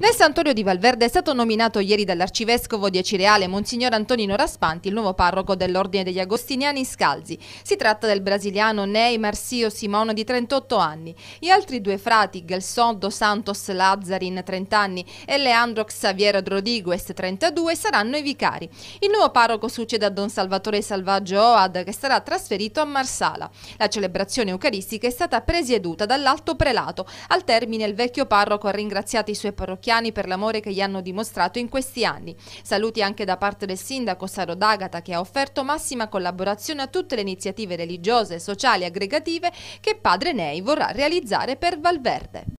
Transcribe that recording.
Nel Santuario di Valverde è stato nominato ieri dall'arcivescovo di Acireale Monsignor Antonino Raspanti il nuovo parroco dell'Ordine degli Agostiniani Scalzi. Si tratta del brasiliano Ney Marcio Simono di 38 anni. Gli altri due frati, Gelsondo Santos Lazzarin, 30 anni, e Leandro Xavier Rodriguez, 32, saranno i vicari. Il nuovo parroco succede a Don Salvatore Salvaggio Oad, che sarà trasferito a Marsala. La celebrazione eucaristica è stata presieduta dall'alto prelato. Al termine il vecchio parroco ha ringraziato i suoi parrocchiani Vecchiani per l'amore che gli hanno dimostrato in questi anni. Saluti anche da parte del sindaco Saro D'Agata che ha offerto massima collaborazione a tutte le iniziative religiose, sociali e aggregative che Padre Nei vorrà realizzare per Valverde.